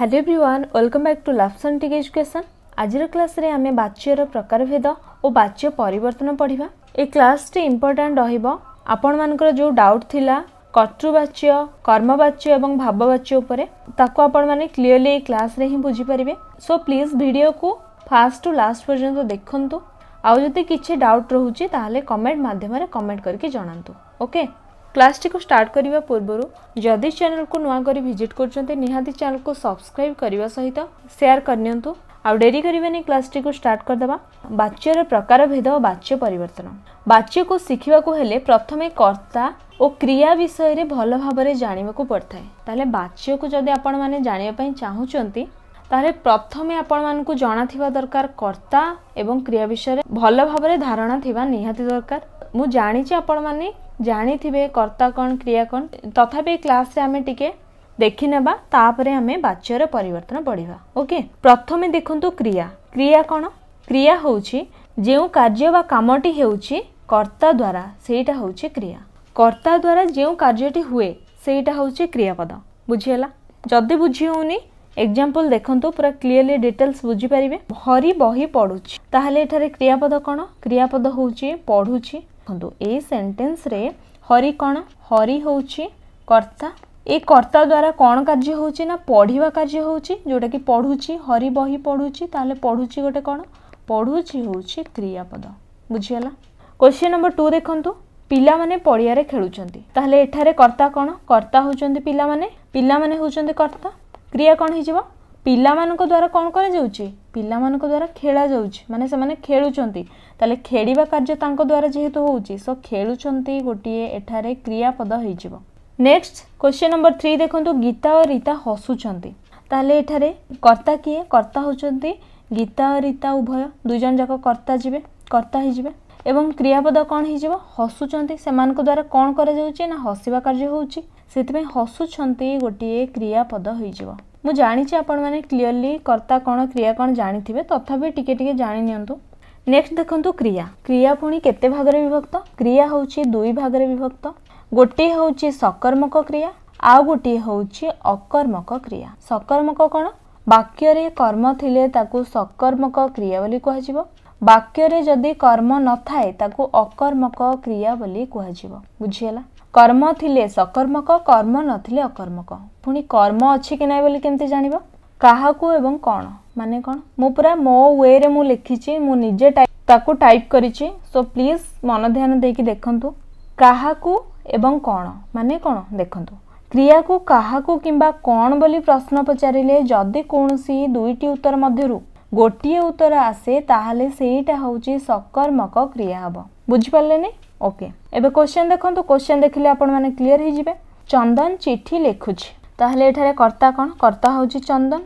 hello everyone welcome back to ଲାଫ୍ ସନ୍ଟିକ୍ education ଆଜିର କ୍ଲାସ୍ରେ ଆମେ ବାଚ୍ୟର ପ୍ରକାରଭେଦ ଓ ବାଚ୍ୟ ପରିବର୍ତ୍ତନ ପଢ଼ିବା ଏ କ୍ଲାସ୍ଟି ଇମ୍ପୋର୍ଟାଣ୍ଟ ରହିବ ଆପଣମାନଙ୍କର ଯେଉଁ ଡାଉଟ୍ ଥିଲା କର୍ତ୍ତୃବାଚ୍ୟ କର୍ମବାଚ୍ୟ ଏବଂ ଭାବବାଚ୍ୟ ଉପରେ ତାକୁ ଆପଣମାନେ କ୍ଲିଅରଲି ଏଇ କ୍ଲାସ୍ରେ ହିଁ ବୁଝିପାରିବେ ସୋ ପ୍ଲିଜ୍ ଭିଡ଼ିଓକୁ ଫାର୍ଷ୍ଟ ଟୁ ଲାଷ୍ଟ ପର୍ଯ୍ୟନ୍ତ ଦେଖନ୍ତୁ ଆଉ ଯଦି କିଛି ଡାଉଟ୍ ରହୁଛି ତାହେଲେ କମେଣ୍ଟ ମାଧ୍ୟମରେ କମେଣ୍ଟ କରିକି ଜଣାନ୍ତୁ ଓକେ କ୍ଲାସ୍ଟିକୁ ଷ୍ଟାର୍ଟ କରିବା ପୂର୍ବରୁ ଯଦି ଚ୍ୟାନେଲକୁ ନୂଆ କରି ଭିଜିଟ୍ କରୁଛନ୍ତି ନିହାତି ଚ୍ୟାନେଲକୁ ସବସ୍କ୍ରାଇବ୍ କରିବା ସହିତ ସେୟାର କରିନିଅନ୍ତୁ ଆଉ ଡେରି କରିବେନି କ୍ଲାସ୍ଟିକୁ ଷ୍ଟାର୍ଟ କରିଦେବା ବାଚ୍ୟର ପ୍ରକାରଭେଦ ଓ ବାଚ୍ୟ ପରିବର୍ତ୍ତନ ବାଚ୍ୟକୁ ଶିଖିବାକୁ ହେଲେ ପ୍ରଥମେ କର୍ତ୍ତା ଓ କ୍ରିୟା ବିଷୟରେ ଭଲ ଭାବରେ ଜାଣିବାକୁ ପଡ଼ିଥାଏ ତାହେଲେ ବାଚ୍ୟକୁ ଯଦି ଆପଣମାନେ ଜାଣିବା ପାଇଁ ଚାହୁଁଛନ୍ତି ତାହେଲେ ପ୍ରଥମେ ଆପଣମାନଙ୍କୁ ଜଣାଥିବା ଦରକାର କର୍ତ୍ତା ଏବଂ କ୍ରିୟା ବିଷୟରେ ଭଲ ଭାବରେ ଧାରଣା ଥିବା ନିହାତି ଦରକାର ମୁଁ ଜାଣିଛି ଆପଣମାନେ ଜାଣିଥିବେ କର୍ତ୍ତା କ'ଣ କ୍ରିୟା କ'ଣ ତଥାପି କ୍ଲାସ୍ରେ ଆମେ ଟିକେ ଦେଖିନେବା ତାପରେ ଆମେ ବାଚ୍ୟର ପରିବର୍ତ୍ତନ ପଢ଼ିବା ଓକେ ପ୍ରଥମେ ଦେଖନ୍ତୁ କ୍ରିୟା କ୍ରିୟା କ'ଣ କ୍ରିୟା ହେଉଛି ଯେଉଁ କାର୍ଯ୍ୟ ବା କାମଟି ହେଉଛି କର୍ତ୍ତା ଦ୍ୱାରା ସେଇଟା ହେଉଛି କ୍ରିୟା କର୍ତ୍ତା ଦ୍ୱାରା ଯେଉଁ କାର୍ଯ୍ୟଟି ହୁଏ ସେଇଟା ହେଉଛି କ୍ରିୟାପଦ ବୁଝିହେଲା ଯଦି ବୁଝି ହେଉନି ଏକ୍ଜାମ୍ପଲ୍ ଦେଖନ୍ତୁ ପୁରା କ୍ଲିଅରଲି ଡିଟେଲ୍ସ ବୁଝିପାରିବେ ହରି ବହି ପଢ଼ୁଛି ତାହେଲେ ଏଠାରେ କ୍ରିୟାପଦ କ'ଣ କ୍ରିୟାପଦ ହେଉଛି ପଢ଼ୁଛି देखु येन्टेन्स हरी कौन हरी हूँ कर्ता ये कर्ता द्वारा कौन कार्य हूँ पढ़वा कार्य हूँ जोटा कि पढ़ुची हरी बही पढ़ुची तेल पढ़ुची गोटे कौन पढ़ुची हूँ क्रियापद बुझीगला क्वेश्चन नंबर टू देखु पाने पड़िया खेलुं कर्ता कौन कर्ता हूँ पाने पाने कर्ता क्रिया कौन हो पा द्वारा कौन कर पा द्वारा खेला जाने से खेलुंट ତାହେଲେ ଖେଳିବା କାର୍ଯ୍ୟ ତାଙ୍କ ଦ୍ୱାରା ଯେହେତୁ ହେଉଛି ସୋ ଖେଳୁଛନ୍ତି ଗୋଟିଏ ଏଠାରେ କ୍ରିୟାପଦ ହେଇଯିବ ନେକ୍ସଟ କ୍ୱେଶ୍ଚନ୍ ନମ୍ବର ଥ୍ରୀ ଦେଖନ୍ତୁ ଗୀତା ଓ ରୀତା ହସୁଛନ୍ତି ତାହେଲେ ଏଠାରେ କର୍ତ୍ତା କିଏ କର୍ତ୍ତା ହେଉଛନ୍ତି ଗୀତା ଓ ରୀତା ଉଭୟ ଦୁଇଜଣ ଯାକ କର୍ତ୍ତା ଯିବେ କର୍ତ୍ତା ହେଇଯିବେ ଏବଂ କ୍ରିୟାପଦ କ'ଣ ହେଇଯିବ ହସୁଛନ୍ତି ସେମାନଙ୍କ ଦ୍ୱାରା କ'ଣ କରାଯାଉଛି ନା ହସିବା କାର୍ଯ୍ୟ ହେଉଛି ସେଥିପାଇଁ ହସୁଛନ୍ତି ଗୋଟିଏ କ୍ରିୟାପଦ ହୋଇଯିବ ମୁଁ ଜାଣିଛି ଆପଣମାନେ କ୍ଲିଅରଲି କର୍ତ୍ତା କ'ଣ କ୍ରିୟା କ'ଣ ଜାଣିଥିବେ ତଥାପି ଟିକେ ଟିକେ ଜାଣିନିଅନ୍ତୁ ନେକ୍ସଟ ଦେଖନ୍ତୁ କ୍ରିୟା କ୍ରିୟା ପୁଣି କେତେ ଭାଗରେ ବିଭକ୍ତ କ୍ରିୟା ହେଉଛି ଦୁଇ ଭାଗରେ ବିଭକ୍ତ ଗୋଟିଏ ହେଉଛି ସକର୍ମକ କ୍ରିୟା ଆଉ ଗୋଟିଏ ହେଉଛି ଅକର୍ମକ କ୍ରିୟା ସକର୍ମକ କ'ଣ ବାକ୍ୟରେ କର୍ମ ଥିଲେ ତାକୁ ସକର୍ମକ କ୍ରିୟା ବୋଲି କୁହାଯିବ ବାକ୍ୟରେ ଯଦି କର୍ମ ନଥାଏ ତାକୁ ଅକର୍ମକ କ୍ରିୟା ବୋଲି କୁହାଯିବ ବୁଝିହେଲା କର୍ମ ଥିଲେ ସକର୍ମକ କର୍ମ ନଥିଲେ ଅକର୍ମକ ପୁଣି କର୍ମ ଅଛି କି ନାହିଁ ବୋଲି କେମିତି ଜାଣିବ କାହାକୁ ଏବଂ କ'ଣ মানে କ'ଣ ମୁଁ ପୁରା ମୋ ୱେରେ ମୁଁ ଲେଖିଛି ମୁଁ ନିଜେ ତାକୁ ଟାଇପ୍ କରିଛି ସୋ ପ୍ଲିଜ୍ ମନ ଧ୍ୟାନ ଦେଇକି ଦେଖନ୍ତୁ କାହାକୁ ଏବଂ କ'ଣ ମାନେ କ'ଣ ଦେଖନ୍ତୁ କ୍ରିୟାକୁ କାହାକୁ କିମ୍ବା କ'ଣ ବୋଲି ପ୍ରଶ୍ନ ପଚାରିଲେ ଯଦି କୌଣସି ଦୁଇଟି ଉତ୍ତର ମଧ୍ୟରୁ ଗୋଟିଏ ଉତ୍ତର ଆସେ ତାହେଲେ ସେଇଟା ହେଉଛି ସକର୍ମକ କ୍ରିୟା ହେବ ବୁଝିପାରିଲେନି ଓକେ ଏବେ କୋଶ୍ଚେନ୍ ଦେଖନ୍ତୁ କୋଶ୍ଚେନ୍ ଦେଖିଲେ ଆପଣମାନେ କ୍ଲିଅର୍ ହେଇଯିବେ ଚନ୍ଦନ ଚିଠି ଲେଖୁଛି ତାହେଲେ ଏଠାରେ କର୍ତ୍ତା କ'ଣ କର୍ତ୍ତା ହେଉଛି ଚନ୍ଦନ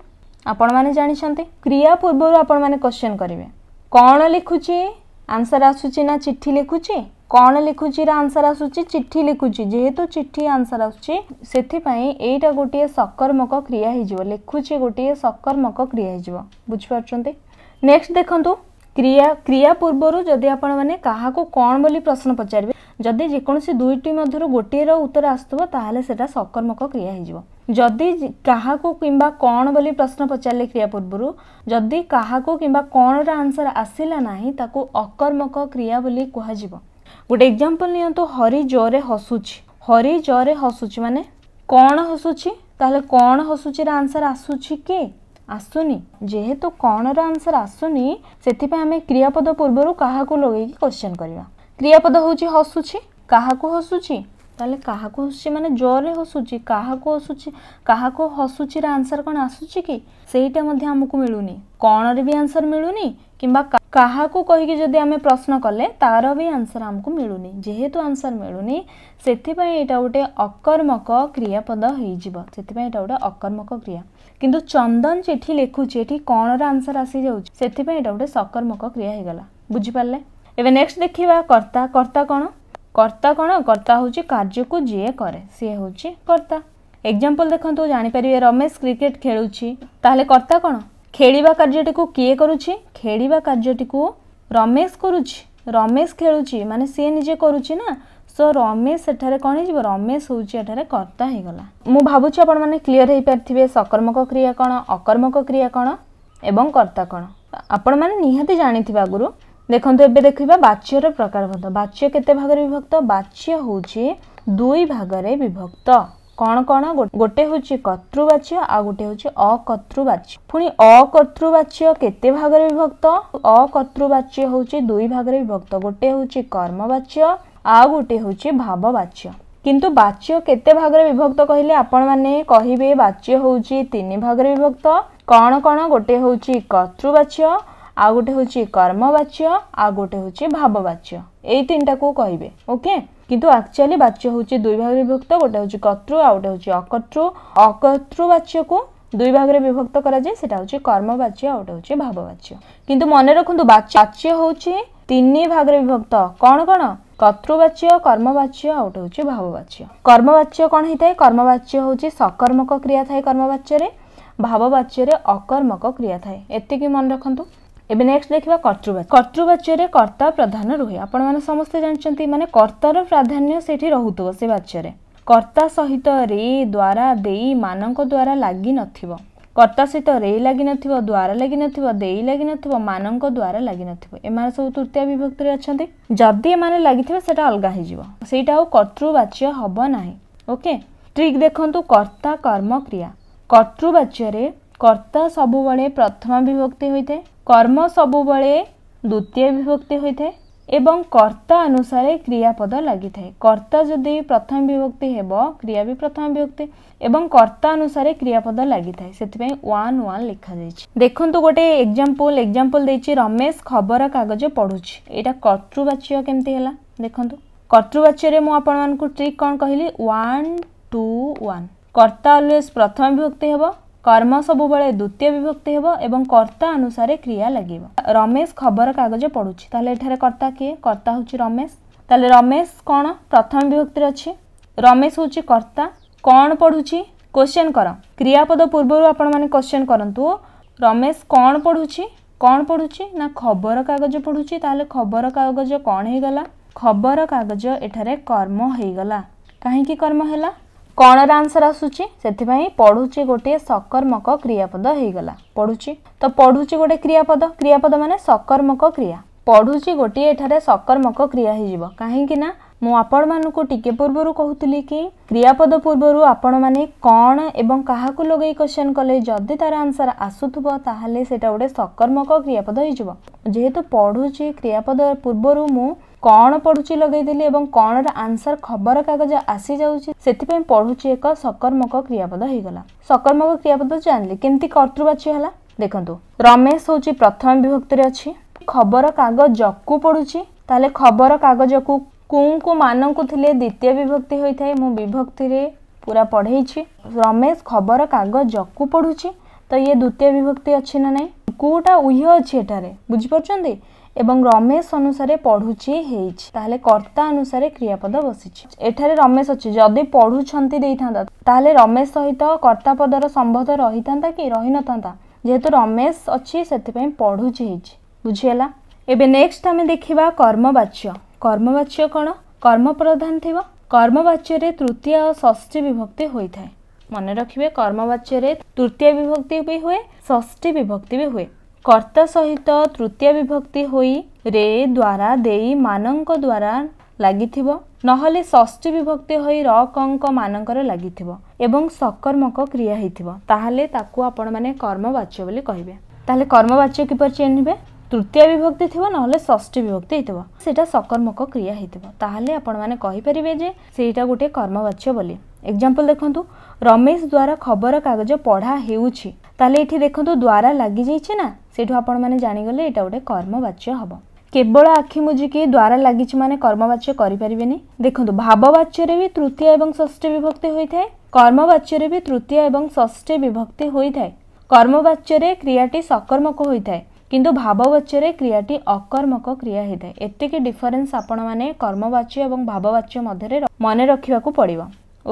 ଆପଣମାନେ ଜାଣିଛନ୍ତି କ୍ରିୟା ପୂର୍ବରୁ ଆପଣମାନେ କ୍ୱେଶ୍ଚିନ୍ କରିବେ କ'ଣ ଲେଖୁଛି ଆନ୍ସର୍ ଆସୁଛି ନା ଚିଠି ଲେଖୁଛି କ'ଣ ଲେଖୁଛିର ଆନ୍ସର୍ ଆସୁଛି ଚିଠି ଲେଖୁଛି ଯେହେତୁ ଚିଠି ଆନ୍ସର୍ ଆସୁଛି ସେଥିପାଇଁ ଏଇଟା ଗୋଟିଏ ସକର୍ମକ କ୍ରିୟା ହେଇଯିବ ଲେଖୁଛି ଗୋଟିଏ ସକର୍ମକ କ୍ରିୟା ହେଇଯିବ ବୁଝିପାରୁଛନ୍ତି ନେକ୍ସଟ ଦେଖନ୍ତୁ କ୍ରିୟା କ୍ରିୟା ପୂର୍ବରୁ ଯଦି ଆପଣମାନେ କାହାକୁ କ'ଣ ବୋଲି ପ୍ରଶ୍ନ ପଚାରିବେ ଯଦି ଯେକୌଣସି ଦୁଇଟି ମଧ୍ୟରୁ ଗୋଟିଏର ଉତ୍ତର ଆସୁଥିବ ତାହେଲେ ସେଇଟା ସକର୍ମକ କ୍ରିୟା ହେଇଯିବ ଯଦି କାହାକୁ କିମ୍ବା କ'ଣ ବୋଲି ପ୍ରଶ୍ନ ପଚାରିଲେ କ୍ରିୟା ପୂର୍ବରୁ ଯଦି କାହାକୁ କିମ୍ବା କ'ଣର ଆନ୍ସର୍ ଆସିଲା ନାହିଁ ତାକୁ ଅକର୍ମକ କ୍ରିୟା ବୋଲି କୁହାଯିବ ଗୋଟେ ଏକ୍ଜାମ୍ପଲ୍ ନିଅନ୍ତୁ ହରି ଜୋରେ ହସୁଛି ହରି ଜୋରେ ହସୁଛି ମାନେ କ'ଣ ହସୁଛି ତାହେଲେ କ'ଣ ହସୁଛିର ଆନ୍ସର୍ ଆସୁଛି କି ଆସୁନି ଯେହେତୁ କ'ଣର ଆନ୍ସର୍ ଆସୁନି ସେଥିପାଇଁ ଆମେ କ୍ରିୟାପଦ ପୂର୍ବରୁ କାହାକୁ ଲଗେଇକି କ୍ୱେଶ୍ଚନ୍ କରିବା क्रियापद हूँ हसुची क्या हसुची ताले क्या हसुची मान जोर हसुची क्या हसुची क्या हसुची रनसर कौन आसूची कि सहीटा मिलूनी कण रि आंसर मिलूनी कि कहीकि प्रश्न कले तार भी आंसर आमको मिलूनी जेहेतु आंसर मिलूनी से गोटे अकर्मक क्रियापद होती गोटे अकर्मक क्रिया कि चंदन चिठी लिखुची कण रनसर आसी जाऊँ गोटे सकर्मक क्रिया होगा बुझिपारे এবার নেক্সট দেখিবা কর্তা কর্তা কোণ কর্তা কোণ কর্তা হচ্ছে কার্যকু যিয়ে করে সি হচ্ছে কর্তা এক্সাম্পল দেখন্তু জাঁপারে রমেশ ক্রিকেট খেলুছি তাহলে কর্তা কোণ খেলিবা কার্যটিকু কিয়ে করুছি খেলিবা কার্যটিকু রমেশ করুছি রমেশ খেলুছি মানে সে নিজে করুছি না সো রমেশ সেঠারে କ'ଣ ହେଇଯିବ ରମେଶ ହେଉଛି ଏଠାରେ କର୍ତ୍ତା ହେଇଗଲା ମୁଁ ଭାବୁଛି ଆପଣମାନେ କ୍ଲିଅର ହେଇପାରିଥିବେ ସକର୍ମକ କ୍ରିୟା କ'ଣ ଅକର୍ମକ କ୍ରିୟା କ'ଣ ଏବଂ କର୍ତ୍ତା କ'ଣ ଆପଣମାନେ ନିହାତି ଜାଣିଥିବେ ଆଗରୁ ଦେଖନ୍ତୁ ଏବେ ଦେଖିବା ବାଚ୍ୟର ପ୍ରକାରଭେଦ ବାଚ୍ୟ କେତେ ଭାଗରେ ବିଭକ୍ତ ବାଚ୍ୟ ହେଉଛି ଦୁଇ ଭାଗରେ ବିଭକ୍ତ କ'ଣ କ'ଣ ଗୋଟେ ହେଉଛି କର୍ତ୍ତୃବାଚ୍ୟ ଆଉ ଗୋଟେ ହେଉଛି ଅକର୍ତ୍ତୃବାଚ୍ୟ ପୁଣି ଅକର୍ତ୍ତୃବାଚ୍ୟ କେତେ ଭାଗରେ ବିଭକ୍ତ ଅକର୍ତ୍ତୃବାଚ୍ୟ ହେଉଛି ଦୁଇ ଭାଗରେ ବିଭକ୍ତ ଗୋଟେ ହେଉଛି କର୍ମବାଚ୍ୟ ଆଉ ଗୋଟେ ହେଉଛି ଭାବବାଚ୍ୟ କିନ୍ତୁ ବାଚ୍ୟ କେତେ ଭାଗରେ ବିଭକ୍ତ କହିଲେ ଆପଣମାନେ କହିବେ ବାଚ୍ୟ ହେଉଛି ତିନି ଭାଗରେ ବିଭକ୍ତ କ'ଣ କ'ଣ ଗୋଟେ ହେଉଛି କର୍ତ୍ତୃବାଚ୍ୟ ଆଉ ଗୋଟେ ହେଉଛି କର୍ମବାଚ୍ୟ ଆଉ ଗୋଟେ ହେଉଛି ଭାବବାଚ୍ୟ ଏଇ ତିନିଟାକୁ କହିବେ ଓକେ কিন্তু আকচুয়ালি বাচ্য হচ্ছে দুই ভাগে বিভক্ত গোটা হচ্ছে কর্তৃ আর গোটা হচ্ছে অকর্তৃ অকর্তৃবাচ্যকু দুই ভাগে বিভক্ত করা যায় সেটা হচ্ছে কর্মবাচ্য আর গোটা হচ্ছে ভাববাচ্য কিন্তু মনে রাখুন বাচ্য হচ্ছে তিন ভাগে বিভক্ত কোণ কোণ কর্তৃবাচ্য কর্মবাচ্য আর গোটা হচ্ছে ভাববাচ্য কর্মবাচ্য কোণ হয়ে থাকে কর্মবাচ্য হচ্ছে সকর্মক ক্রিয়া থাকে কর্মবাচ্যরে ভাববাচ্যরে অকর্মক ক্রিয়া থাকে এতিকি মনে রাখতু ଏବେ ନେକ୍ସଟ ଦେଖିବା କର୍ତ୍ତୃବାଚ୍ୟ କର୍ତ୍ତୃବାଚ୍ୟରେ କର୍ତ୍ତା ପ୍ରଧାନ ରୁହେ ଆପଣମାନେ ସମସ୍ତେ ଜାଣିଛନ୍ତି ମାନେ କର୍ତ୍ତାର ପ୍ରାଧାନ୍ୟ ସେଠି ରହୁଥିବ ସେ ବାଚ୍ୟରେ କର୍ତ୍ତା ସହିତ ରେ ଦ୍ୱାରା ଦେଇ ମାନଙ୍କ ଦ୍ୱାରା ଲାଗିନଥିବ କର୍ତ୍ତା ସହିତ ରେ ଲାଗିନଥିବ ଦ୍ୱାରା ଲାଗିନଥିବ ଦେଇ ଲାଗିନଥିବ ମାନଙ୍କ ଦ୍ୱାରା ଲାଗିନଥିବ ଏମାନେ ସବୁ ତୃତୀୟ ବିଭକ୍ତିରେ ଅଛନ୍ତି ଯଦି ଏମାନେ ଲାଗିଥିବେ ସେଇଟା ଅଲଗା ହେଇଯିବ ସେଇଟା ଆଉ କର୍ତ୍ତୃବାଚ୍ୟ ହେବ ନାହିଁ ଓକେ ଟ୍ରିକ୍ ଦେଖନ୍ତୁ କର୍ତ୍ତା କର୍ମ କ୍ରିୟା କର୍ତ୍ତୃବାଚ୍ୟରେ কর্তা সবুবলে প্রথম বিভক্তি হয়ে কর্ম সবুবলে দ্বিতীয় বিভক্তি হয়ে এবং কর্তা অনুসারে ক্রিয়াপদ লাগিথায়ে কর্তা যদি প্রথম বিভক্তি হব ক্রিয়া বি প্রথম বিভক্তি এবং কর্তা অনুসারে ক্রিয়াপদ লাগিথায়ে সেপাই ওয়ান ওয়ান লেখা যাই দেখুন গোটে এক্সাম্পল এক্সাম্পল দিয়েছি রমেশ খবর কাগজ পড়ুছি এটা কর্তৃবাচ্য কেমতি হল দেখুন কর্তৃবাচ্যরে মু আপনার ট্রিক কম কহিলি ওয়ান টু ওয়ান কর্তা অলওয়েজ প্রথম বিভক্তি হব কর্ম সবুলে দ্বিতীয় বিভক্তি হব এবং কর্তা অনুসারে ক্রিয়া লাগিব রমেশ খবর কাগজ পড়ুছি তাহলে এখানে কর্তা কি কর্তা হচ্ছে রমেশ তাহলে রমেশ কোণ প্রথম বিভক্তি অছি রমেশ হচ্ছে কর্তা কোণ পড়ুছি কোশ্চেন কর ক্রিয়াপদ পূর্বর আপনার মানে কোশ্চেন করতু রমেশ কোণ পড়ুছি কোণ পড়ুছি না খবর কাগজ পড়ুছি তাহলে খবর কাগজ কোণ হয়ে গলা খবর কাগজ এখানে কর্ম হয়ে গলা কাহিকি কর্ম হেলা କଣର ଆନ୍ସର ଆସୁଛି ସେଥିପାଇଁ ପଢ଼ୁଛି ଗୋଟିଏ ସକର୍ମକ କ୍ରିୟାପଦ ହେଇଗଲା ପଢ଼ୁଛି ତ ପଢ଼ୁଛି ଗୋଟେ କ୍ରିୟାପଦ କ୍ରିୟାପଦ ମାନେ ସକର୍ମକ କ୍ରିୟା ପଢ଼ୁଛି ଗୋଟିଏ ଏଠାରେ ସକର୍ମକ କ୍ରିୟା ହେଇଯିବ କାହିଁକି ନା ମୁଁ ଆପଣମାନଙ୍କୁ ଟିକେ ପୂର୍ବରୁ କହୁଥିଲି କି କ୍ରିୟାପଦ ପୂର୍ବରୁ ଆପଣମାନେ କ'ଣ ଏବଂ କାହାକୁ ଲଗେଇ କ୍ୱେଶ୍ଚନ୍ କଲେ ଯଦି ତାର ଆନ୍ସର୍ ଆସୁଥିବ ତାହେଲେ ସେଇଟା ଗୋଟେ ସକର୍ମକ କ୍ରିୟାପଦ ହେଇଯିବ ଯେହେତୁ ପଢ଼ୁଛି କ୍ରିୟାପଦ ପୂର୍ବରୁ ମୁଁ କ'ଣ ପଢ଼ୁଛି ଲଗେଇଦେଲି ଏବଂ କ'ଣର ଆନ୍ସର୍ ଖବରକାଗଜ ଆସିଯାଉଛି ସେଥିପାଇଁ ପଢ଼ୁଛି ଏକ ସକର୍ମକ କ୍ରିୟାପଦ ହେଇଗଲା ସକର୍ମକ କ୍ରିୟାପଦ ଜାଣିଲି କେମିତି କର୍ତ୍ତୃବାଚ୍ୟ ହେଲା ଦେଖନ୍ତୁ ରମେଶ ହେଉଛି ପ୍ରଥମ ବିଭକ୍ତିରେ ଅଛି ଖବରକାଗଜକୁ ପଢ଼ୁଛି ତାହେଲେ ଖବରକାଗଜକୁ କୁଙ୍କୁ ମାନଙ୍କୁ ଥିଲେ ଦ୍ୱିତୀୟ ବିଭକ୍ତି ହୋଇଥାଏ ମୁଁ ବିଭକ୍ତିରେ ପୁରା ପଢ଼େଇଛି ରମେଶ ଖବର କାଗଜ ଜକୁ ପଢ଼ୁଛି ତ ଇଏ ଦ୍ୱିତୀୟ ବିଭକ୍ତି ଅଛି ନା ନାହିଁ କୁଟା ଉହ୍ୟ ଅଛି ଏଠାରେ ବୁଝିପାରୁଛନ୍ତି ଏବଂ ରମେଶ ଅନୁସାରେ ପଢ଼ୁଛି ହେଇଛି ତାହେଲେ କର୍ତ୍ତା ଅନୁସାରେ କ୍ରିୟାପଦ ବସିଛି ଏଠାରେ ରମେଶ ଅଛି ଯଦି ପଢ଼ୁଛନ୍ତି ଦେଇଥାନ୍ତା ତାହେଲେ ରମେଶ ସହିତ କର୍ତ୍ତା ପଦର ସମ୍ବନ୍ଧ ରହିଥାନ୍ତା କି ରହିନଥାନ୍ତା ଯେହେତୁ ରମେଶ ଅଛି ସେଥିପାଇଁ ପଢ଼ୁଛି ହେଇଛି ବୁଝିହେଲା ଏବେ ନେକ୍ସଟ ଆମେ ଦେଖିବା କର୍ମବାଚ୍ୟ କର୍ମବାଚ୍ୟ କ'ଣ କର୍ମ ପ୍ରଧାନ ଥିବ କର୍ମବାଚ୍ୟରେ ତୃତୀୟ ଓ ଷଷ୍ଠୀ ବିଭକ୍ତି ହୋଇଥାଏ ମନେ ରଖିବେ କର୍ମବାଚ୍ୟରେ ତୃତୀୟ ବିଭକ୍ତି ବି ହୁଏ ଷଷ୍ଠୀ ବିଭକ୍ତି ବି ହୁଏ କର୍ତ୍ତା ସହିତ ତୃତୀୟ ବିଭକ୍ତି ହୋଇ ରେ ଦ୍ୱାରା ଦେଇ ମାନଙ୍କ ଦ୍ୱାରା ଲାଗିଥିବ ନହେଲେ ଷଷ୍ଠୀ ବିଭକ୍ତି ହୋଇ ର କଙ୍କ ମାନଙ୍କର ଲାଗିଥିବ ଏବଂ ସକର୍ମକ କ୍ରିୟା ହେଇଥିବ ତାହେଲେ ତାକୁ ଆପଣମାନେ କର୍ମବାଚ୍ୟ ବୋଲି କହିବେ ତାହେଲେ କର୍ମବାଚ୍ୟ କିପରି ଚିହ୍ନିବେ তৃতীয় বিভক্তি থিব নহলে ষষ্ঠী বিভক্তি হইতব সেটা সকর্মক ক্রিয়া হইতব তাহলে আপন মানে কহিপারিবে যে সেইটা গোটে কর্মবাচ্য বলি এক্সাম্পল দেখন্তু রমেশ দ্বারা খবর কাগজ পড়া হেউছি তাহলে এটি দেখন্তু দ্বারা লাগি যাইছে না সেটু আপন মানে জানিগলে এটা গোটে কর্মবাচ্য হব কেবল আখি মুজিকি দ্বারা লাগিছি মানে কর্মবাচ্য করিপারিবেনি দেখন্তু ভাববাচ্যরে বি তৃতীয় এবং ষষ্ঠী বিভক্তি হইথায় কর্মবাচ্যরে বি তৃতীয় এবং ষষ্ঠী বিভক্তি হইথায় কর্মবাচ্যরে ক্রিয়াটি সকর্মক হইথায় କିନ୍ତୁ ଭାବବାଚ୍ୟରେ କ୍ରିୟାଟି ଅକର୍ମକ କ୍ରିୟା ହୋଇଥାଏ ଏତିକି ଡିଫରେନ୍ସ ଆପଣମାନେ କର୍ମବାଚ୍ୟ ଏବଂ ଭାବବାଚ୍ୟ ମଧ୍ୟରେ ମନେ ରଖିବାକୁ ପଡ଼ିବ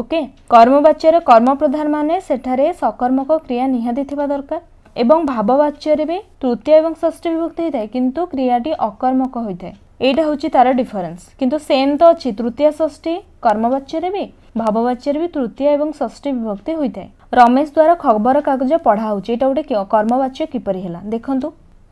ଓକେ କର୍ମବାଚ୍ୟର କର୍ମପ୍ରଧାନମାନେ ସେଠାରେ ସକର୍ମକ କ୍ରିୟା ନିହାତି ଥିବା ଦରକାର ଏବଂ ଭାବବାଚ୍ୟରେ ବି ତୃତୀୟ ଏବଂ ଷଷ୍ଠ ବିଭକ୍ତି ହୋଇଥାଏ କିନ୍ତୁ କ୍ରିୟାଟି ଅକର୍ମକ ହୋଇଥାଏ ଏଇଟା ହେଉଛି ତାର ଡିଫରେନ୍ସ କିନ୍ତୁ ସେମ୍ ତ ଅଛି ତୃତୀୟ ଷଷ୍ଠୀ କର୍ମବାଚ୍ୟରେ ବି ଭାବବାଚ୍ୟରେ ବି ତୃତୀୟ ଏବଂ ଷଷ୍ଠୀ ବିଭକ୍ତି ହୋଇଥାଏ ରମେଶ ଦ୍ୱାରା ଖବରକାଗଜ ପଢ଼ା ହେଉଛି ଏଇଟା ଗୋଟେ କର୍ମବାଚ୍ୟ କିପରି ହେଲା ଦେଖନ୍ତୁ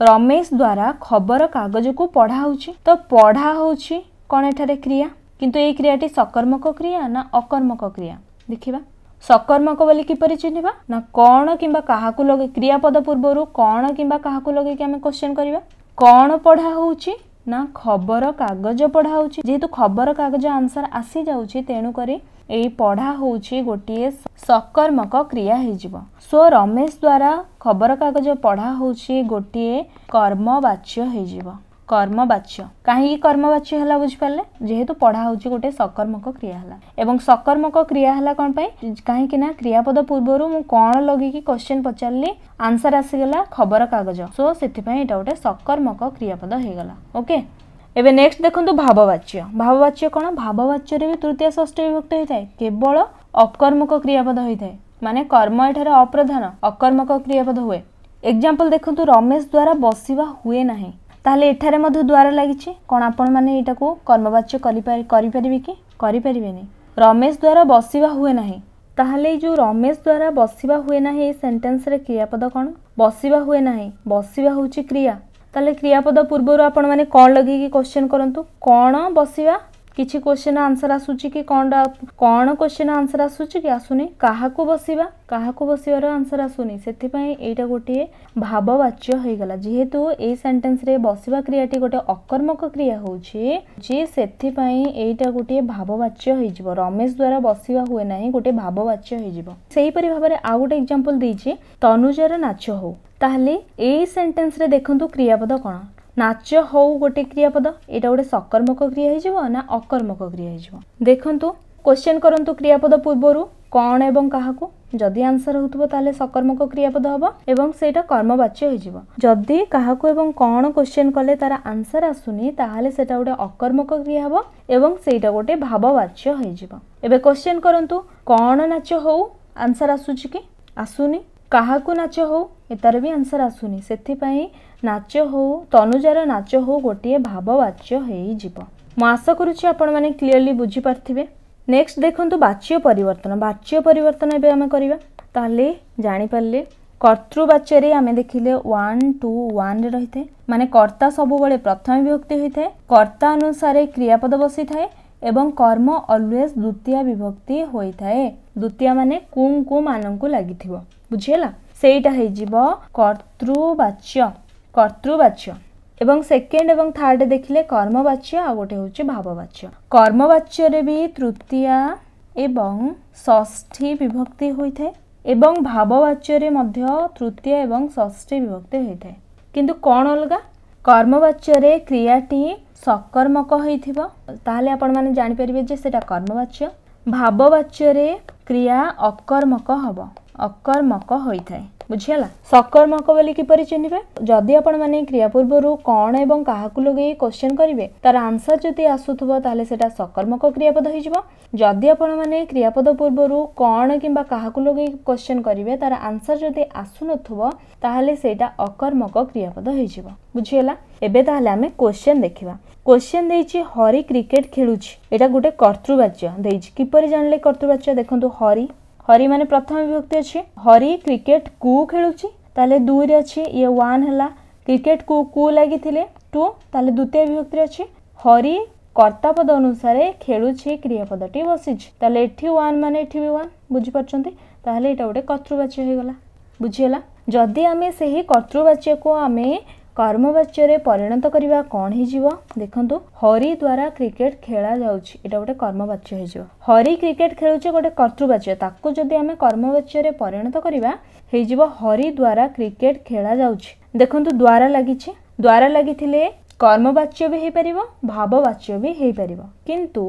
ରମେଶ ଦ୍ୱାରା ଖବରକାଗଜକୁ ପଢ଼ା ହେଉଛି ତ ପଢ଼ା ହେଉଛି କ'ଣ ଏଠାରେ କ୍ରିୟା କିନ୍ତୁ ଏହି କ୍ରିୟାଟି ସକର୍ମକ କ୍ରିୟା ନା ଅକର୍ମକ କ୍ରିୟା ଦେଖିବା ସକର୍ମକ ବୋଲି କିପରି ଚିହ୍ନିବା ନା କ'ଣ କିମ୍ବା କାହାକୁ ଲଗେଇ କ୍ରିୟାପଦ ପୂର୍ବରୁ କ'ଣ କିମ୍ବା କାହାକୁ ଲଗେଇକି ଆମେ କ୍ୱେଶ୍ଚିନ୍ କରିବା କ'ଣ ପଢ଼ା ହେଉଛି ନା ଖବର କାଗଜ ପଢ଼ା ହେଉଛି ଯେହେତୁ ଖବରକାଗଜ ଆନ୍ସର୍ ଆସିଯାଉଛି ତେଣୁକରି ଏଇ ପଢ଼ା ହେଉଛି ଗୋଟିଏ ସକର୍ମକ କ୍ରିୟା ହୋଇଯିବ ସୋ ରମେଶ ଦ୍ୱାରା ଖବରକାଗଜ ପଢ଼ା ହେଉଛି ଗୋଟିଏ କର୍ମବାଚ୍ୟ ହେଇଯିବ କର୍ମବାଚ୍ୟ କାହିଁକି କର୍ମବାଚ୍ୟ ହେଲା ବୁଝିପାରିଲେ ଯେହେତୁ ପଢ଼ା ହେଉଛି ଗୋଟିଏ ସକର୍ମକ କ୍ରିୟା ହେଲା ଏବଂ ସକର୍ମକ କ୍ରିୟା ହେଲା କ'ଣ ପାଇଁ କାହିଁକି ନା କ୍ରିୟାପଦ ପୂର୍ବରୁ ମୁଁ କ'ଣ ଲଗେଇକି କ୍ୱେଶ୍ଚିନ୍ ପଚାରିଲି ଆନ୍ସର୍ ଆସିଗଲା ଖବରକାଗଜ ସୋ ସେଥିପାଇଁ ଏଇଟା ଗୋଟେ ସକର୍ମକ କ୍ରିୟାପଦ ହେଇଗଲା ଓକେ ଏବେ ନେକ୍ସଟ ଦେଖନ୍ତୁ ଭାବବାଚ୍ୟ ଭାବବାଚ୍ୟ କ'ଣ ଭାବବାଚ୍ୟରେ ବି ତୃତୀୟ ଷଷ୍ଠ ବିଭକ୍ତ ହେଇଥାଏ କେବଳ ଅକର୍ମକ କ୍ରିୟାପଦ ହୋଇଥାଏ ମାନେ କର୍ମ ଏଠାରେ ଅପ୍ରଧାନ ଅକର୍ମକ କ୍ରିୟାପଦ ହୁଏ ଏକ୍ଜାମ୍ପଲ୍ ଦେଖନ୍ତୁ ରମେଶ ଦ୍ୱାରା ବସିବା ହୁଏ ନାହିଁ ତାହେଲେ ଏଠାରେ ମଧ୍ୟ ଦ୍ୱାର ଲାଗିଛି କ'ଣ ଆପଣମାନେ ଏଇଟାକୁ କର୍ମବାଚ୍ୟ କରିପାରିବେ କି କରିପାରିବେନି ରମେଶ ଦ୍ୱାରା ବସିବା ହୁଏ ନାହିଁ ତାହେଲେ ଏଇ ଯେଉଁ ରମେଶ ଦ୍ୱାରା ବସିବା ହୁଏ ନାହିଁ ଏଇ ସେଣ୍ଟେନ୍ସରେ କ୍ରିୟାପଦ କ'ଣ ବସିବା ହୁଏ ନାହିଁ ବସିବା ହେଉଛି କ୍ରିୟା ତାହେଲେ କ୍ରିୟାପଦ ପୂର୍ବରୁ ଆପଣମାନେ କ'ଣ ଲଗେଇକି କ୍ୱେଶ୍ଚନ୍ କରନ୍ତୁ କ'ଣ ବସିବା କିଛି କୋଶ୍ଚିନ୍ ଆନ୍ସର୍ ଆସୁଛି କି କ'ଣଟା କ'ଣ କୋଶ୍ଚିନ୍ ଆନ୍ସର୍ ଆସୁଛି କି ଆସୁନି କାହାକୁ ବସିବା କାହାକୁ ବସିବାର ଆନ୍ସର୍ ଆସୁନି ସେଥିପାଇଁ ଏଇଟା ଗୋଟିଏ ଭାବବାଚ୍ୟ ହୋଇଗଲା ଯେହେତୁ ଏଇ ସେଣ୍ଟେନ୍ସରେ ବସିବା କ୍ରିୟାଟି ଗୋଟେ ଅକର୍ମକ କ୍ରିୟା ହେଉଛି ଯେ ସେଥିପାଇଁ ଏଇଟା ଗୋଟିଏ ଭାବବାଚ୍ୟ ହୋଇଯିବ ରମେଶ ଦ୍ୱାରା ବସିବା ହୁଏ ନାହିଁ ଗୋଟେ ଭାବବାଚ୍ୟ ହୋଇଯିବ ସେହିପରି ଭାବରେ ଆଉ ଗୋଟେ ଏକ୍ଜାମ୍ପଲ୍ ଦେଇଛି ତନୁଜାର ନାଚ ହଉ ତାହେଲେ ଏଇ ସେଣ୍ଟେନ୍ସରେ ଦେଖନ୍ତୁ କ୍ରିୟାପଦ କ'ଣ ନାଚ ହଉ ଗୋଟେ କ୍ରିୟାପଦ ଏଇଟା ଗୋଟେ ସକର୍ମକ କ୍ରିୟା ହେଇଯିବ ନା ଅକର୍ମକ କ୍ରିୟା ହେଇଯିବ ଦେଖନ୍ତୁ କ୍ୱେଶ୍ଚିନ୍ କରନ୍ତୁ କ୍ରିୟାପଦ ପୂର୍ବରୁ କ'ଣ ଏବଂ କାହାକୁ ଯଦି ଆନ୍ସର୍ ହେଉଥିବ ତାହେଲେ ସକର୍ମକ କ୍ରିୟାପଦ ହେବ ଏବଂ ସେଇଟା କର୍ମବାଚ୍ୟ ହେଇଯିବ ଯଦି କାହାକୁ ଏବଂ କ'ଣ କ୍ୱେଶ୍ଚିନ୍ କଲେ ତାର ଆନ୍ସର୍ ଆସୁନି ତାହେଲେ ସେଇଟା ଗୋଟେ ଅକର୍ମକ କ୍ରିୟା ହେବ ଏବଂ ସେଇଟା ଗୋଟେ ଭାବବାଚ୍ୟ ହେଇଯିବ ଏବେ କ୍ୱେଶ୍ଚିନ୍ କରନ୍ତୁ କ'ଣ ନାଚ ହଉ ଆନ୍ସର୍ ଆସୁଛି କି ଆସୁନି କାହାକୁ ନାଚ ହଉ ଏତାର ବି ଆନ୍ସର୍ ଆସୁନି ସେଥିପାଇଁ ନାଚ ହଉ ତନୁଜାର ନାଚ ହଉ ଗୋଟିଏ ଭାବବାଚ୍ୟ ହେଇଯିବ ମୁଁ ଆଶା କରୁଛି ଆପଣମାନେ କ୍ଲିଅରଲି ବୁଝିପାରିଥିବେ ନେକ୍ସଟ ଦେଖନ୍ତୁ ବାଚ୍ୟ ପରିବର୍ତ୍ତନ ବାଚ୍ୟ ପରିବର୍ତ୍ତନ ଏବେ ଆମେ କରିବା ତାହେଲେ ଜାଣିପାରିଲେ କର୍ତ୍ତୃବାଚ୍ୟରେ ଆମେ ଦେଖିଲେ ୱାନ୍ ଟୁ ୱାନ୍ରେ ରହିଥାଏ ମାନେ କର୍ତ୍ତା ସବୁବେଳେ ପ୍ରଥମ ବିଭକ୍ତି ହୋଇଥାଏ କର୍ତ୍ତା ଅନୁସାରେ କ୍ରିୟାପଦ ବସିଥାଏ ଏବଂ କର୍ମ ଅଲୱେଜ୍ ଦ୍ୱିତୀୟ ବିଭକ୍ତି ହୋଇଥାଏ ଦ୍ୱିତୀୟ ମାନେ କୁଙ୍କୁ ମାନଙ୍କୁ ଲାଗିଥିବ ବୁଝିହେଲା ସେଇଟା ହେଇଯିବ କର୍ତ୍ତୃବାଚ୍ୟ କର୍ତ୍ତୃବାଚ୍ୟ ଏବଂ ସେକେଣ୍ଡ ଏବଂ ଥାର୍ଡ଼ ଦେଖିଲେ କର୍ମବାଚ୍ୟ ଆଉ ଗୋଟେ ହେଉଛି ଭାବବାଚ୍ୟ କର୍ମବାଚ୍ୟରେ ବି ତୃତୀୟା ଏବଂ ଷଷ୍ଠୀ ବିଭକ୍ତି ହୋଇଥାଏ ଏବଂ ଭାବବାଚ୍ୟରେ ମଧ୍ୟ ତୃତୀୟା ଏବଂ ଷଷ୍ଠୀ ବିଭକ୍ତି ହୋଇଥାଏ କିନ୍ତୁ କ'ଣ ଅଲଗା କର୍ମବାଚ୍ୟରେ କ୍ରିୟାଟି ସକର୍ମକ ହୋଇଥିବ ତାହେଲେ ଆପଣମାନେ ଜାଣିପାରିବେ ଯେ ସେଇଟା କର୍ମବାଚ୍ୟ ଭାବବାଚ୍ୟରେ କ୍ରିୟା ଅକର୍ମକ ହେବ ଅକର୍ମକ ହୋଇଥାଏ ବୁଝିହେଲା सकर्मकबली କିପରି ଚିହ୍ନିବେ ଯଦି ଆପଣମାନେ କ୍ରିୟା ପୂର୍ବରୁ କ'ଣ ଏବଂ କାହାକୁ ଲଗେଇ କ୍ୱେଶ୍ଚନ୍ କରିବେ ତାର ଆନ୍ସର ଯଦି ଆସୁଥିବ ତାହେଲେ ସେଟା सकर्मक କ୍ରିୟାପଦ ହେଇଯିବ ଯଦି ଆପଣମାନେ କ୍ରିୟାପଦ ପୂର୍ବରୁ କ'ଣ କିମ୍ବା କାହାକୁ ଲଗେଇ କ୍ୱେଶ୍ଚନ୍ କରିବେ ତାର ଆନ୍ସର ଯଦି ଆସୁନଥିବ ତାହେଲେ ସେଇଟା ଅକର୍ମକ କ୍ରିୟାପଦ ହେଇଯିବ ବୁଝିହେଲା ଏବେ ତାହେଲେ ଆମେ କ୍ୱେଶ୍ଚନ୍ ଦେଖିବା क्वेश्चन देखिए हरि क्रिकेट खेलुची एटा गोटे कर्तृवाच्य किपर जानले कर्तृवाच्य देखो हरि हरी मान प्रथम विभक्ति अच्छे हरी क्रिकेट कु खेलुच्च दुई अच्छे ये वन है क्रिकेट कु कु लगी टू ताले द्वितीय विभक्ति अच्छे हरी कर्तापद अनुसार खेलु क्रियापद टी बसी वन मान वन बुझीपारे गोटे कर्तृवाच्य होगला बुझीगला जदि आम से ही कर्तृवाच्य को आम କର୍ମବାଚ୍ୟରେ ପରିଣତ କରିବା କ'ଣ ହେଇଯିବ ଦେଖନ୍ତୁ ହରି ଦ୍ୱାରା କ୍ରିକେଟ୍ ଖେଳା ଯାଉଛି ଏଇଟା ଗୋଟେ କର୍ମବାଚ୍ୟ ହେଇଯିବ ହରି କ୍ରିକେଟ୍ ଖେଳୁଛି ଗୋଟେ କର୍ତ୍ତୃବାଚ୍ୟ ତାକୁ ଯଦି ଆମେ କର୍ମବାଚ୍ୟରେ ପରିଣତ କରିବା ହେଇଯିବ ହରି ଦ୍ୱାରା କ୍ରିକେଟ୍ ଖେଳା ଯାଉଛି ଦେଖନ୍ତୁ ଦ୍ୱାରା ଲାଗିଛି ଦ୍ୱାରା ଲାଗିଥିଲେ କର୍ମବାଚ୍ୟ ବି ହେଇପାରିବ ଭାବବାଚ୍ୟ ବି ହେଇପାରିବ କିନ୍ତୁ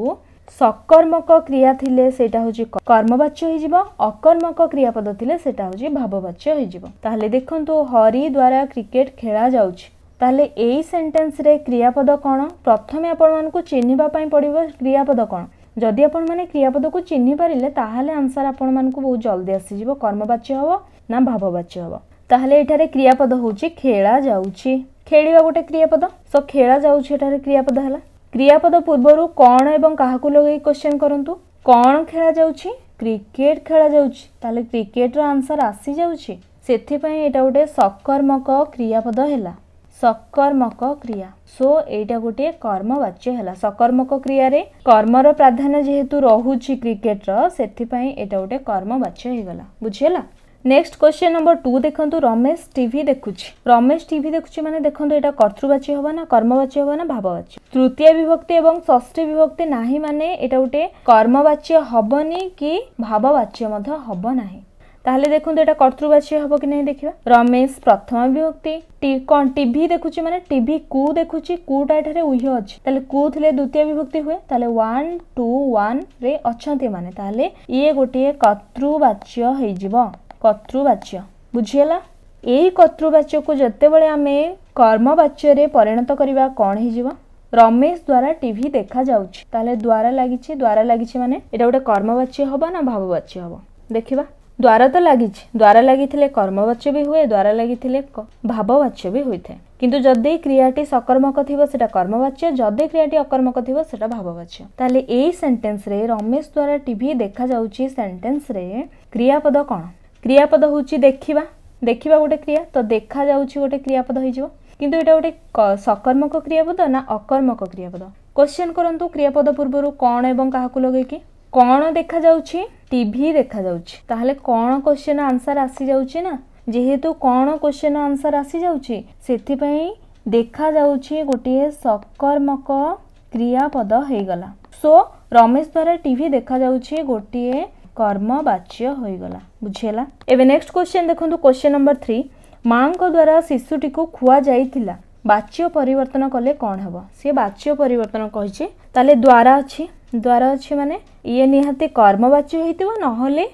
সকর্মক ক্রিয়া থিলে সেটা হচ্ছে কর্মবাচ্য হয়ে যাব অকর্মক ক্রিয়াপদ থিলে সেটা হচ্ছে ভাববাচ্য হয়ে যাব তাহলে দেখুন হরি দ্বারা ক্রিকেট খেলা যাচ্ছে তাহলে এই সেন্টেন্সরে ক্রিয়াপদ কোণ প্রথমে আপনার চিহ্নবা পড়ব ক্রিয়াপদ কোণ যদি আপনার ক্রিয়াপদক চিহ্নি পারে তাহলে আনসার আপনার বহু জলদি আসিযোগ কর্মবাচ্য হব না ভাববাচ্য হব তাহলে এখানে ক্রিয়াপদ হচ্ছে খেলা যাচ্ছে খেলা গোটে ক্রিয়াপদ সো খেলা যাচ্ছে এটার ক্রিয়াপদ হলা ক্রিয়াপদ পূর্বরু কণ এবং কাহকু লগাই কোশ্চেন করতু কণ খেলা যাচ্ছি ক্রিকেট খেলা যাচ্ছি তাহলে ক্রিকেটর আনসার আসি যাচ্ছি সেপাই এটা গোটে সকর্মক ক্রিয়াপদ হল সকর্মক ক্রিয়া সো এইটা গোটে কর্মবাচ্য হল সকর্মক ক্রিয়ারে কর্মর প্রাধান্য যেহেতু রহুছি ক্রিকেটর সেপাই এটা গোটে কর্মবাচ্য হয়ে গলা বুঝিলা নেক্সট কোশ্চেন নম্বর টু দেখুন রমেশ টিভি দেখুছি রমেশ টিভি দেখুছি মানে দেখুন এটা কর্তৃবাচী হব না কর্মবাচী হব না ভাববাচী তৃতীয় বিভক্তি এবং ষষ্ঠী বিভক্তি না মানে এটা গোটে কর্মবাচ্য হবনি কি ভাববাচ্য মধ্যে হব না তাহলে দেখুন এটা কর্তৃবাচী হব কি না দেখিবা রমেশ প্রথম বিভক্তি কণ টিভি দেখুছি মানে টিভি কু দেখুছি কুটা এখানে উহ অছি তাহলে কু থিলে দ্বিতীয় বিভক্তি হুয়ে তাহলে ওয়ান টু ওয়ান রে অছন্তি মানে তাহলে ইয়ে গোটিয়ে কর্তৃবাচ্য হয়ে যাব कर्तृवाच्य बुझीला यही कर्तृवाच्य को जोबले आम कर्मवाच्य परिणत करवा कौन हो रमेश द्वारा टीवी देखा जाए द्वारा लगी द्वारा लगी मान यहाँ गोटे कर्मवाच्य हम ना भाववाच्य हम देखा द्वारा तो लगी द्वारा लगी कर्मवाच्य भी हुए द्वारा लगी भाववाच्य भी होता है कितु जदि क्रियाटी सकर्मक थी कर्मवाच्य जदि क्रियाटी अकर्मक थी भाववाच्य सेंटेन्स रमेश द्वारा टी देखा जाटेन्स क्रियापद कौन ক্রিয়াপদ হচ্ছে দেখা দেখা গোটে ক্রিয়া তো দেখা যাচ্ছে গোটে ক্রিয়াপদ হয়ে কিন্তু এটা গোটে সকর্মক ক্রিয়াপদ না অকর্মক ক্রিয়াপদ কোশ্চেন করতু ক্রিয়াপদ পূর্বর কণ এবং কাহকু লগাইকি কণ দেখা যাচ্ছে টিভি দেখা যাচ্ছে তাহলে কণ কোশ্চেন আনসার আসি যাচ্ছে না যেহেতু কণ কোশ্চেন আনসার আসি যাচ্ছে সেপাই দেখা যাচ্ছে গোটিয়ে সকর্মক ক্রিয়াপদ হয়ে গলা সো রমেশ দ্বারা টিভি দেখা যাচ্ছে গোটিয়ে কর্মবাচ্য হয়ে গলা বুঝিলা এবে নেক্সট কোশ্চেন দেখুন কোশ্চেন নম্বর থ্রি ମାଆଙ୍କ ଦ୍ୱାରା ଶିଶୁଟିକୁ ଖୁଆଯାଇଥିଲା ବାଚ୍ୟ ପରିବର୍ତ୍ତନ କଲେ କ'ଣ ହେବ ସିଏ ବାଚ୍ୟ ପରିବର୍ତ୍ତନ କହିଛି ତାହେଲେ ଦ୍ୱାରା ଅଛି ଦ୍ୱାରା ଅଛି ମାନେ ଇଏ ନିହାତି କର୍ମବାଚ୍ୟ ହେଇଥିବ ନହେଲେ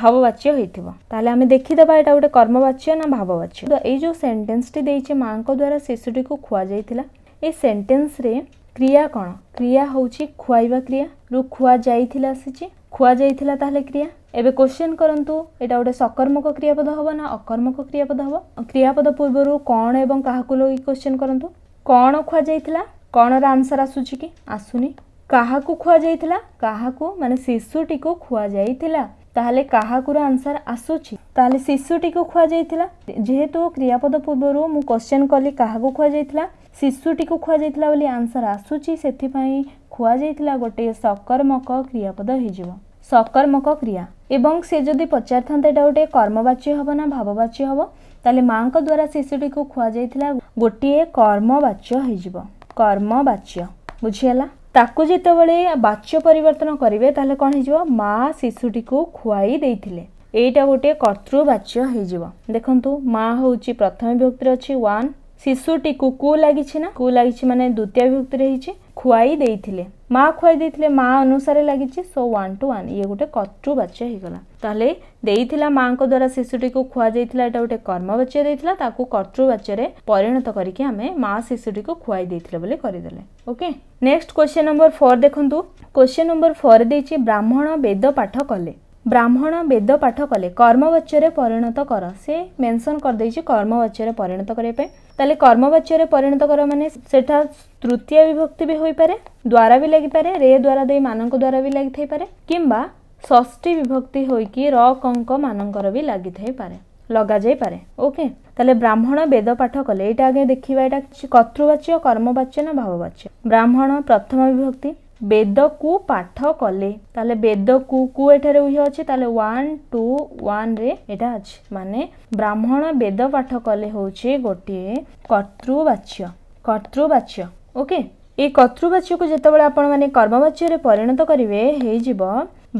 ଭାବବାଚ୍ୟ ହେଇଥିବ ତାହେଲେ ଆମେ ଦେଖିଦେବା ଏଇଟା ଗୋଟେ କର୍ମବାଚ୍ୟ ନା ଭାବବାଚ୍ୟ ଏଇ ଯେଉଁ ସେଣ୍ଟେନ୍ସଟି ଦେଇଛି ମାଆଙ୍କ ଦ୍ୱାରା ଶିଶୁଟିକୁ ଖୁଆଯାଇଥିଲା ଏ ସେଣ୍ଟେନ୍ସରେ କ୍ରିୟା କ'ଣ କ୍ରିୟା ହେଉଛି ଖୁଆଇବା କ୍ରିୟାରୁ ଖୁଆଯାଇଥିଲା ଆସିଛି ଖୁଆଯାଇଥିଲା ତାହେଲେ କ୍ରିୟା ଏବେ କ୍ୱେଶ୍ଚିନ୍ କରନ୍ତୁ ଏଇଟା ଗୋଟେ ସକର୍ମକ କ୍ରିୟାପଦ ହେବ ନା ଅକର୍ମକ କ୍ରିୟାପଦ ହେବ କ୍ରିୟାପଦ ପୂର୍ବରୁ କ'ଣ ଏବଂ କାହାକୁ ଲଗେଇ କ୍ୱେଶ୍ଚିନ୍ କରନ୍ତୁ କ'ଣ ଖୁଆଯାଇଥିଲା କ'ଣର ଆନ୍ସର୍ ଆସୁଛି କି ଆସୁନି କାହାକୁ ଖୁଆଯାଇଥିଲା କାହାକୁ ମାନେ ଶିଶୁଟିକୁ ଖୁଆଯାଇଥିଲା ତାହେଲେ କାହାକୁର ଆନ୍ସର୍ ଆସୁଛି ତାହେଲେ ଶିଶୁଟିକୁ ଖୁଆଯାଇଥିଲା ଯେହେତୁ କ୍ରିୟାପଦ ପୂର୍ବରୁ ମୁଁ କ୍ୱେଶ୍ଚିନ୍ କଲି କାହାକୁ ଖୁଆଯାଇଥିଲା ଶିଶୁଟିକୁ ଖୁଆଯାଇଥିଲା ବୋଲି ଆନ୍ସର୍ ଆସୁଛି ସେଥିପାଇଁ ଖୁଆଯାଇଥିଲା ଗୋଟିଏ ସକର୍ମକ କ୍ରିୟାପଦ ହୋଇଯିବ ସକର୍ମକ କ୍ରିୟା ଏବଂ ସେ ଯଦି ପଚାରିଥାନ୍ତା ଏଇଟା ଗୋଟିଏ କର୍ମବାଚ୍ୟ ହେବ ନା ଭାବବାଚ୍ୟ ହେବ ତାହେଲେ ମାଆଙ୍କ ଦ୍ୱାରା ଶିଶୁଟିକୁ ଖୁଆଯାଇଥିଲା ଗୋଟିଏ କର୍ମବାଚ୍ୟ ହୋଇଯିବ କର୍ମବାଚ୍ୟ ବୁଝିହେଲା ତାକୁ ଯେତେବେଳେ ବାଚ୍ୟ ପରିବର୍ତ୍ତନ କରିବେ ତାହେଲେ କ'ଣ ହେଇଯିବ ମାଆ ଶିଶୁଟିକୁ ଖୁଆଇ ଦେଇଥିଲେ ଏଇଟା ଗୋଟିଏ କର୍ତ୍ତୃବାଚ୍ୟ ହେଇଯିବ ଦେଖନ୍ତୁ ମାଆ ହେଉଛି ପ୍ରଥମ ବିଭକ୍ତିରେ ଅଛି ୱାନ୍ ଶିଶୁଟିକୁ କୁ ଲାଗିଛି ନା କୁ ଲାଗିଛି ମାନେ ଦ୍ୱିତୀୟ ବିଭକ୍ତିରେ ହେଇଛି ଖୁଆଇ ଦେଇଥିଲେ ମା ଖୁଆଇ ଦେଇଥିଲେ ମା ଅନୁସାରେ ଲାଗିଛି ସୋ ୱାନ୍ ଟୁ ୱାନ୍ ଇଏ ଗୋଟେ କର୍ତ୍ତୃବାଚ୍ୟ ହେଇଗଲା ତାହେଲେ ଦେଇଥିଲା ମାଙ୍କ ଦ୍ୱାରା ଶିଶୁଟିକୁ ଖୁଆଯାଇଥିଲା ଏଇଟା ଗୋଟେ କର୍ମବାଚ୍ୟ ଦେଇଥିଲା ତାକୁ କର୍ତ୍ତୃବାଚ୍ୟରେ ପରିଣତ କରିକି ଆମେ ମା ଶିଶୁଟିକୁ ଖୁଆଇ ଦେଇଥିଲେ ବୋଲି କରିଦେଲେ okay next question number four ଦେଖନ୍ତୁ କ୍ୱେଶ୍ଚିନ୍ ନମ୍ବର ଫୋର୍ ଦେଇଛି ବ୍ରାହ୍ମଣ ବେଦ ପାଠ କଲେ ବ୍ରାହ୍ମଣ ବେଦ ପାଠ କଲେ କର୍ମବାଚ୍ୟରେ ପରିଣତ କର ସେ ମେନସନ୍ କରିଦେଇଛି କର୍ମବାଚ୍ୟରେ ପରିଣତ କରିବା ପାଇଁ ତାହେଲେ କର୍ମବାଚ୍ୟରେ ପରିଣତ କର ମାନେ ସେଠା ତୃତୀୟ ବିଭକ୍ତି ବି ହୋଇପାରେ ଦ୍ୱାରା ବି ଲାଗିପାରେ ରେ ଦ୍ୱାରା ଦେଇ ମାନଙ୍କ ଦ୍ୱାରା ବି ଲାଗିଥାଇପାରେ କିମ୍ବା ଷଷ୍ଠୀ ବିଭକ୍ତି ହୋଇକି ର କଙ୍କ ମାନଙ୍କର ବି ଲାଗିଥାଇପାରେ ଲଗାଯାଇପାରେ ଓକେ ତାହେଲେ ବ୍ରାହ୍ମଣ ବେଦ ପାଠ କଲେ ଏଇଟା ଆଗେ ଦେଖିବା ଏଇଟା କର୍ତ୍ତୃବାଚ୍ୟ କର୍ମବାଚ୍ୟ ନା ଭାବବାଚ୍ୟ ବ୍ରାହ୍ମଣ ପ୍ରଥମ ବିଭକ୍ତି ବେଦକୁ ପାଠ କଲେ ତାହେଲେ ବେଦକୁ କୁ ଏଠାରେ ଉହ୍ୟ ଅଛି ତାହେଲେ ୱାନ୍ ଟୁ ୱାନ୍ରେ ଏଇଟା ଅଛି ମାନେ ବ୍ରାହ୍ମଣ ବେଦ ପାଠ କଲେ ହେଉଛି ଗୋଟିଏ କର୍ତ୍ତୃବାଚ୍ୟ କର୍ତ୍ତୃବାଚ୍ୟ ଓକେ এই কর্তৃবাচ্যକୁ ଯେତେବେଳେ ଆପଣମାନେ କର୍ମବାଚ୍ୟରେ ପରିଣତ କରିବେ ହେଇଯିବ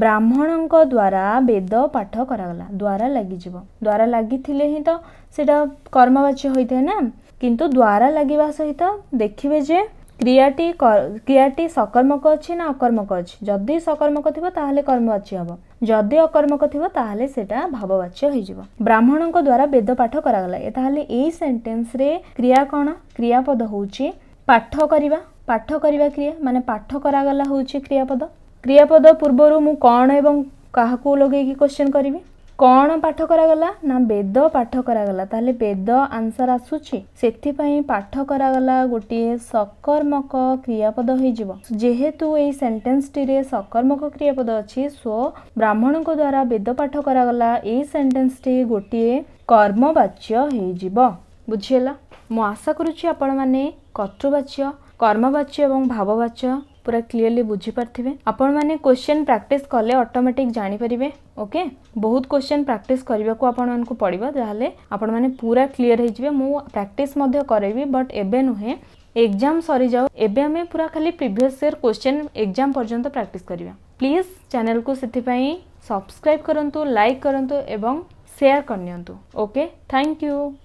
ବ୍ରାହ୍ମଣଙ୍କ ଦ୍ୱାରା ବେଦ ପାଠ କରାଗଲା ଦ୍ୱାରା ଲାଗିଯିବ ଦ୍ୱାରା ଲାଗିଥିଲେ ହିଁ ତ ସେଇଟା କର୍ମବାଚ୍ୟ ହୋଇଥାଏ ନା କିନ୍ତୁ ଦ୍ୱାରା ଲାଗିବା ସହିତ ଦେଖିବେ ଯେ ক্রিয়াটি ক্রিয়াটি সকর্মক ଅଛି ନା ଅକର୍ମକ ଅଛି ଯଦି সকର୍ମକ ଥିବ ତାହେଲେ କର୍ମବାଚ୍ୟ ହେବ ଯଦି ଅକର୍ମକ ଥିବ ତାହେଲେ ସେଟା ଭାବବାଚ୍ୟ ହେଇଯିବ ବ୍ରାହ୍ମଣଙ୍କ ଦ୍ୱାରା ବେଦ ପାଠ କରାଗଲା ତାହେଲେ ଏଇ ସେଣ୍ଟେନ୍ସରେ କ୍ରିୟା କ'ଣ କ୍ରିୟାପଦ ହେଉଛି ପାଠ କରିବା ପାଠ କରିବା କ୍ରିୟା ମାନେ ପାଠ କରାଗଲା ହେଉଛି କ୍ରିୟାପଦ କ୍ରିୟାପଦ ପୂର୍ବରୁ ମୁଁ କ'ଣ ଏବଂ କାହାକୁ ଲଗେଇକି କ୍ୱେଶ୍ଚନ୍ କରିବି କ'ଣ ପାଠ କରାଗଲା ନା ବେଦ ପାଠ କରାଗଲା ତାହେଲେ ବେଦ ଆନ୍ସର୍ ଆସୁଛି ସେଥିପାଇଁ ପାଠ କରାଗଲା ଗୋଟିଏ ସକର୍ମକ କ୍ରିୟାପଦ ହୋଇଯିବ ଯେହେତୁ ଏହି ସେଣ୍ଟେନ୍ସଟିରେ ସକର୍ମକ କ୍ରିୟାପଦ ଅଛି ସୋ ବ୍ରାହ୍ମଣଙ୍କ ଦ୍ୱାରା ବେଦ ପାଠ କରାଗଲା ଏହି ସେଣ୍ଟେନ୍ସଟି ଗୋଟିଏ କର୍ମବାଚ୍ୟ ହୋଇଯିବ ବୁଝିହେଲା ମୁଁ ଆଶା କରୁଛି ଆପଣମାନେ କର୍ତ୍ତୃବାଚ୍ୟ କର୍ମବାଚ୍ୟ ଏବଂ ଭାବବାଚ୍ୟ पूरा क्लीयरली बुझीपारे आपण मैंने क्वेश्चन प्राक्ट कले अटोमेटिक जापरेंगे ओके बहुत क्वेश्चन प्राक्ट करने को आपण पड़ा जहाँ आपण मैंने पूरा क्लीयर हो प्राक्ट करी बट एवे नुहे एग्जाम सरी जाओ एवं आम पूरा खाली प्रिभस इयर क्वेश्चन एग्जाम पर्यटन प्राक्ट करवा प्लीज चेल को से सब्सक्राइब करूँ लाइक करूँ और सेयार करनी ओके थैंक यू